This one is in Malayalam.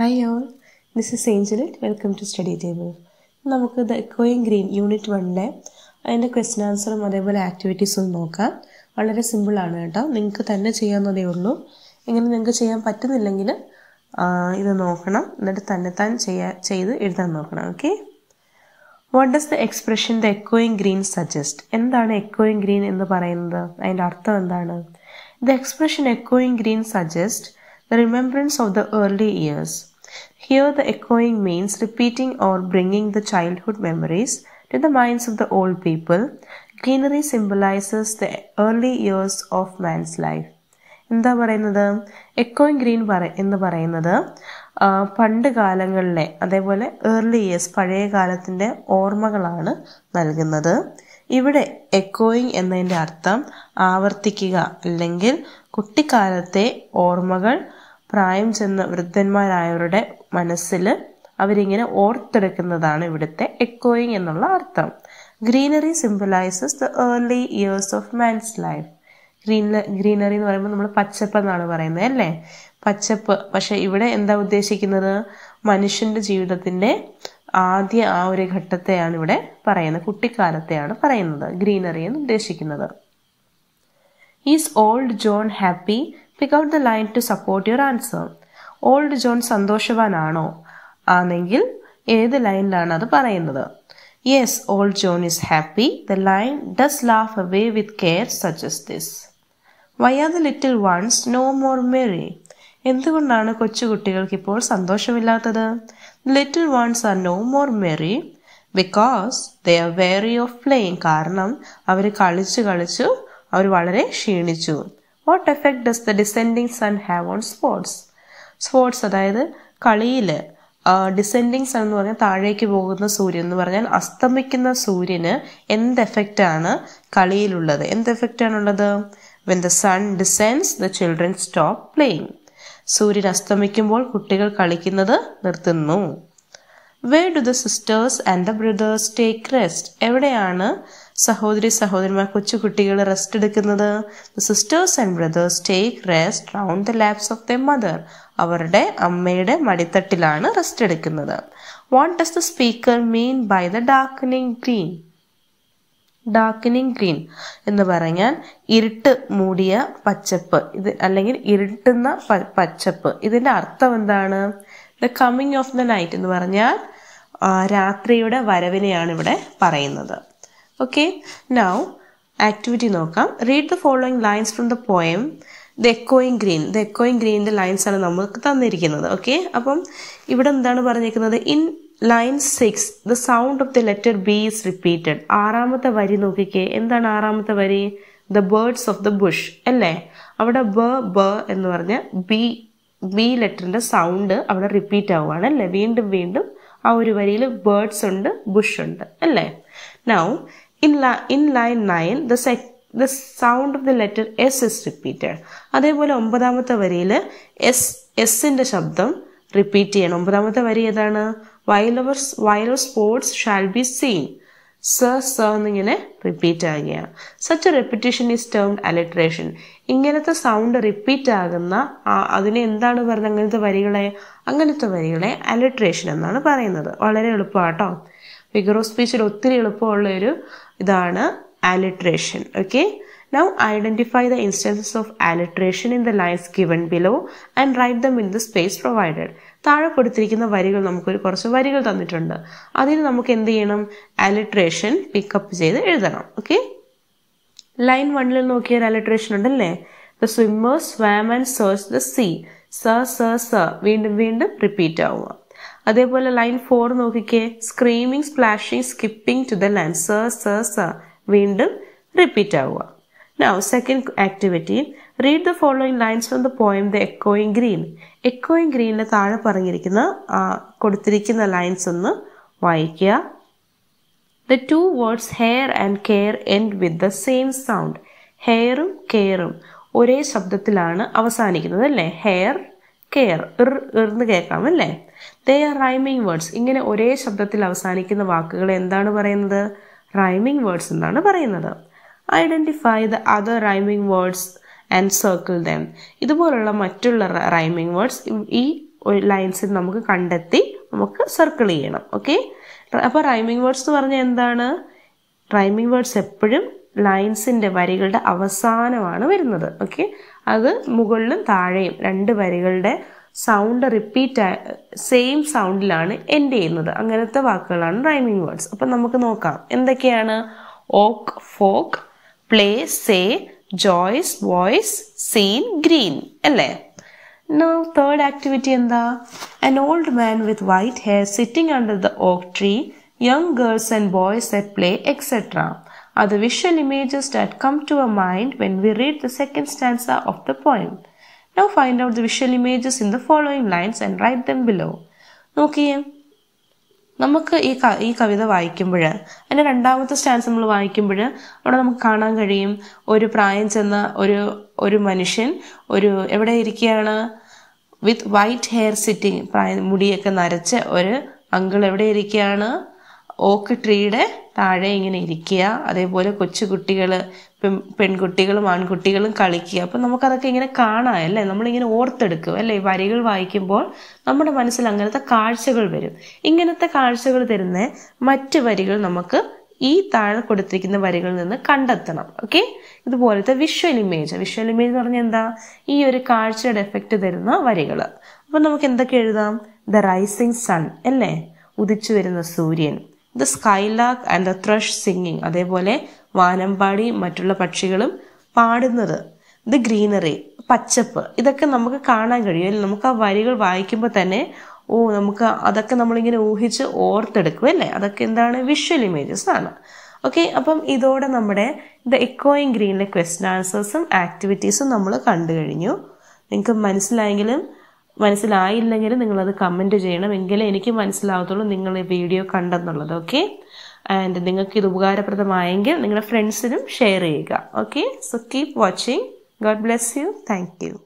Hi all this is Angelit welcome to study table നമുക്ക് ദ എക്കോയിങ് ഗ്രീൻ യൂണിറ്റ് വണ്ണിലെ അതിൻ്റെ ക്വസ്റ്റൻ ആൻസറും അതേപോലെ ആക്ടിവിറ്റീസും നോക്കാം വളരെ സിമ്പിളാണ് കേട്ടോ നിങ്ങൾക്ക് തന്നെ ചെയ്യാവുന്നതേ ഉള്ളൂ ഇങ്ങനെ നിങ്ങൾക്ക് ചെയ്യാൻ പറ്റുന്നില്ലെങ്കിൽ ഇത് നോക്കണം എന്നിട്ട് തന്നെത്താൻ ചെയ്യാ ചെയ്ത് എഴുതാൻ നോക്കണം okay what does the expression the എക്കോയിങ് ഗ്രീൻ സജസ്റ്റ് എന്താണ് എക്കോയിങ് ഗ്രീൻ എന്ന് പറയുന്നത് അതിൻ്റെ അർത്ഥം എന്താണ് ദ എക്സ്പ്രഷൻ എക്കോയിങ് green suggest the remembrance of the early years Here, the echoing means repeating or bringing the childhood memories to the minds of the old people. Greenery symbolizes the early years of man's life. എന്താ പറയുന്നത് എക്കോയിങ് ഗ്രീൻ പറ എന്ന് പറയുന്നത് പണ്ട് കാലങ്ങളിലെ അതേപോലെ ഏർലി ഇയേഴ്സ് പഴയ കാലത്തിൻ്റെ ഓർമ്മകളാണ് നൽകുന്നത് ഇവിടെ എക്കോയിങ് എന്നതിൻ്റെ അർത്ഥം ആവർത്തിക്കുക അല്ലെങ്കിൽ കുട്ടിക്കാലത്തെ ഓർമ്മകൾ പ്രായം ചെന്ന വൃദ്ധന്മാരായവരുടെ മനസ്സിൽ അവരിങ്ങനെ ഓർത്തെടുക്കുന്നതാണ് ഇവിടുത്തെ എക്കോയിങ് എന്നുള്ള അർത്ഥം greenery symbolises the early years of man's life green greenery എന്ന് പറയുമ്പോൾ നമ്മൾ പച്ചപ്പ് എന്നാണ് പറയുന്നത് അല്ലേ പച്ചപ്പ് പക്ഷെ ഇവിടെ എന്താ ഉദ്ദേശിക്കുന്നത് മനുഷ്യന്റെ ജീവിതത്തിന്റെ ആദ്യ ആ ഒരു ഘട്ടത്തെയാണ് ഇവിടെ പറയുന്നത് കുട്ടിക്കാലത്തെയാണ് പറയുന്നത് ഗ്രീനറി എന്ന് ഉദ്ദേശിക്കുന്നത് is old John happy pick out the line to support your answer old John സന്തോഷവാനാണോ ആണെങ്കിൽ ഏത് ലൈനിലാണ് അത് പറയുന്നത് yes old John is happy the line does laugh away with care suggest this why are the little ones no more merry എന്തുകൊണ്ടാണ് കൊച്ചുകുട്ടികൾക്ക് ഇപ്പോൾ സന്തോഷമില്ലാത്തത് little ones are no more merry because they are weary of playing കാരണം അവർ കളിച്ച് കളിച്ചു അവർ വളരെ ക്ഷീണിച്ചു what effect does the descending sun have on sports sports അതായത് കളിയിൽ ഡിസെൻഡിങ് സൺ എന്ന് പറഞ്ഞാൽ താഴേക്ക് പോകുന്ന സൂര്യൻ എന്ന് പറഞ്ഞാൽ അസ്തമിക്കുന്ന സൂര്യന് എന്ത് എഫക്റ്റാണ് കളിയിലുള്ളത് എന്ത് എഫക്റ്റാണുള്ളത് when the sun descends the children stop playing സൂര്യൻ അസ്തമിക്കുമ്പോൾ കുട്ടികൾ കളിക്കുന്നത് നിർത്തുന്നു where do the sisters and the brothers take rest എവിടെയാണ് സഹോദരി സഹോദരിമാർ കൊച്ചുകുട്ടികൾ റെസ്റ്റ് എടുക്കുന്നത് sisters and brothers take rest round the laps of the mother അവരുടെ അമ്മയുടെ മടിത്തട്ടിലാണ് റെസ്റ്റ് എടുക്കുന്നത് what does the speaker mean by the darkening green darkening green എന്ന് പറഞ്ഞാൽ ഇരുട്ട് മൂടിയ പച്ചപ്പ് ഇത് അല്ലെങ്കിൽ ഇരുട്ടുന്ന പച്ചപ്പ് ഇതിന്റെ അർത്ഥം എന്താണ് the coming of the night എന്ന് പറഞ്ഞാൽ രാത്രിയുടെ വരവിനെയാണ് ഇവിടെ പറയുന്നത് ഓക്കെ നൗ ആക്ടിവിറ്റി നോക്കാം read the following lines from the poem the എക്കോയിങ് ഗ്രീൻ ദ എക്കോയിങ് ഗ്രീനിൻ്റെ ലൈൻസാണ് നമുക്ക് തന്നിരിക്കുന്നത് ഓക്കെ അപ്പം ഇവിടെ എന്താണ് പറഞ്ഞിരിക്കുന്നത് in line six the sound of the letter B is repeated ആറാമത്തെ വരി നോക്കിക്കേ എന്താണ് ആറാമത്തെ വരി the birds of the Bush അല്ലേ അവിടെ ബ ബ എന്ന് പറഞ്ഞ ബി ബി ലെറ്ററിൻ്റെ സൗണ്ട് അവിടെ റിപ്പീറ്റ് ആവുകയാണ് അല്ലേ വീണ്ടും വീണ്ടും ആ ഒരു വരിയിൽ ബേർഡ്സ് ഉണ്ട് ബുഷ് ഉണ്ട് അല്ലേ now In, la, in line 9, the, sec, the sound of the letter S is repeated. അതേപോലെ ഒമ്പതാമത്തെ വരിയിൽ എസ് എസിൻ്റെ ശബ്ദം റിപ്പീറ്റ് ചെയ്യണം ഒമ്പതാമത്തെ വരി ഏതാണ് വയലവർ വയലർ സ്പോർട്സ് ഷാൽ ബി സീൻ സ സ എന്നിങ്ങനെ റിപ്പീറ്റ് ആകുകയാണ് such a repetition is termed alliteration ഇങ്ങനത്തെ സൗണ്ട് റിപ്പീറ്റ് ആകുന്ന അതിനെ എന്താണ് പറയുന്നത് അങ്ങനത്തെ വരികളെ അങ്ങനത്തെ വരികളെ അലിട്രേഷൻ എന്നാണ് പറയുന്നത് വളരെ എളുപ്പമാട്ടോ ഫിഗർ ഓഫ് സ്പീച്ചിൽ ഒത്തിരി എളുപ്പമുള്ള ഒരു ഇതാണ് alliteration okay now identify the instances of alliteration in the lines given below and write them in the space provided താഴെ കൊടുത്തിരിക്കുന്ന വരികൾ നമുക്കൊരു കുറച്ച് വരികൾ തന്നിട്ടുണ്ട് അതിൽ നമുക്ക് എന്ത് ചെയ്യണം അലിട്രേഷൻ പിക്കപ്പ് ചെയ്ത് എഴുതണം ഓക്കെ ലൈൻ വണ്ണിൽ നോക്കിയ ഒരു അലിട്രേഷൻ ഉണ്ടല്ലേ the swimmers സ്വാം and search the sea സ സ സ വീണ്ടും വീണ്ടും റിപ്പീറ്റ് ആവുക അതേപോലെ ലൈൻ ഫോർ നോക്കിക്കേ screaming splashing skipping to the land sir sir sir വീണ്ടും റിപ്പീറ്റ് ആവുക now second activity read the following lines from the poem the എക്കോയിങ് ഗ്രീൻ എക്കോയിങ് ഗ്രീനിൽ താഴെ പറഞ്ഞിരിക്കുന്ന കൊടുത്തിരിക്കുന്ന ലൈൻസ് ഒന്ന് വായിക്കുക the two words hair and care end with the same sound ഹെയറും കെയറും ഒരേ ശബ്ദത്തിലാണ് അവസാനിക്കുന്നത് അല്ലേ ഹെയർ കെയർ ഇർ ഇർന്ന് കേൾക്കാം അല്ലേ ദേ ആർ റൈമിങ് വേർഡ്സ് ഇങ്ങനെ ഒരേ ശബ്ദത്തിൽ അവസാനിക്കുന്ന വാക്കുകൾ എന്താണ് പറയുന്നത് റൈമിങ് വേർഡ്സ് എന്നാണ് പറയുന്നത് identify the other rhyming words and circle them ഇതുപോലുള്ള മറ്റുള്ള റൈമിങ് വേർഡ്സ് ഈ ലൈൻസിൽ നമുക്ക് കണ്ടെത്തി നമുക്ക് സർക്കിൾ ചെയ്യണം ഓക്കെ അപ്പോൾ റൈമിങ് വേർഡ്സ് എന്ന് പറഞ്ഞാൽ എന്താണ് റൈമിങ് വേർഡ്സ് എപ്പോഴും ലൈൻസിൻ്റെ വരികളുടെ അവസാനമാണ് വരുന്നത് ഓക്കെ അത് മുകളിലും താഴെയും രണ്ട് വരികളുടെ സൗണ്ട് റിപ്പീറ്റ് സെയിം സൗണ്ടിലാണ് എൻഡ് ചെയ്യുന്നത് അങ്ങനത്തെ വാക്കുകളാണ് റൈമിംഗ് വേർഡ്സ് അപ്പം നമുക്ക് നോക്കാം എന്തൊക്കെയാണ് oak folk play say joys voice seen green അല്ലേ നൗ തേർഡ് ആക്ടിവിറ്റി എന്താ an old man with white hair sitting under the oak tree young girls and boys at play etcetera are the visual images that come to our mind when we read the second stanza of the poem. Now find out the visual images in the following lines and write them below. നോക്കിയേ നമുക്ക് ഈ ഈ കവിത വായിക്കുമ്പോൾ അതിൻ്റെ രണ്ടാമത്തെ സ്റ്റാൻസ് നമ്മൾ വായിക്കുമ്പോൾ അവിടെ നമുക്ക് കാണാൻ കഴിയും ഒരു പ്രായം ചെന്ന ഒരു ഒരു മനുഷ്യൻ ഒരു എവിടെ ഇരിക്കുകയാണ് വിത്ത് വൈറ്റ് ഹെയർ സിറ്റിങ് പ്രായം മുടിയൊക്കെ നരച്ച ഒരു അങ്കിൾ എവിടെ ഇരിക്കുകയാണ് ഓക്ക് ട്രീയുടെ താഴെ ഇങ്ങനെ ഇരിക്കുക അതേപോലെ കൊച്ചു കുട്ടികൾ പെൺകുട്ടികളും ആൺകുട്ടികളും കളിക്കുക അപ്പം നമുക്കതൊക്കെ ഇങ്ങനെ കാണാം അല്ലേ നമ്മളിങ്ങനെ ഓർത്തെടുക്കും അല്ലേ ഈ വരികൾ വായിക്കുമ്പോൾ നമ്മുടെ മനസ്സിൽ അങ്ങനത്തെ കാഴ്ചകൾ വരും ഇങ്ങനത്തെ കാഴ്ചകൾ തരുന്ന മറ്റ് വരികൾ നമുക്ക് ഈ താഴെ കൊടുത്തിരിക്കുന്ന വരികളിൽ നിന്ന് കണ്ടെത്തണം ഓക്കെ ഇതുപോലത്തെ വിഷ്വൽ ഇമേജ് വിഷ്വൽ ഇമേജ് എന്ന് പറഞ്ഞാൽ എന്താ ഈ ഒരു കാഴ്ചയുടെ എഫക്റ്റ് തരുന്ന വരികൾ അപ്പം നമുക്ക് എന്തൊക്കെ എഴുതാം ദ റൈസിങ് സൺ അല്ലേ ഉദിച്ചു വരുന്ന സൂര്യൻ the skylark and the thrush singing അതേപോലെ വാനമ്പാടി മറ്റുള്ള പക്ഷികളും പാടുന്നത് ദ ഗ്രീനറി പച്ചപ്പ് ഇതൊക്കെ നമുക്ക് കാണാൻ കഴിയും അല്ലെ നമുക്ക് ആ വരികൾ വായിക്കുമ്പോൾ തന്നെ ഓ നമുക്ക് അതൊക്കെ നമ്മളിങ്ങനെ ഊഹിച്ച് ഓർത്തെടുക്കും അല്ലേ അതൊക്കെ എന്താണ് വിഷ്വൽ ഇമേജസ് ആണ് ഓക്കെ അപ്പം ഇതോടെ നമ്മുടെ ദ എക്കോയിങ് ഗ്രീനിലെ ക്വസ്റ്റൻ ആൻസേഴ്സും ആക്ടിവിറ്റീസും നമ്മൾ കണ്ടു കഴിഞ്ഞു നിങ്ങൾക്ക് മനസ്സിലായെങ്കിലും മനസ്സിലായില്ലെങ്കിൽ നിങ്ങളത് കമൻറ്റ് ചെയ്യണം എങ്കിലേ എനിക്ക് മനസ്സിലാവത്തുള്ളൂ നിങ്ങൾ ഈ വീഡിയോ കണ്ടെന്നുള്ളത് ഓക്കെ ആൻഡ് നിങ്ങൾക്ക് ഇത് ഉപകാരപ്രദമായെങ്കിൽ നിങ്ങളുടെ ഫ്രണ്ട്സിനും ഷെയർ ചെയ്യുക okay so keep watching God bless you thank U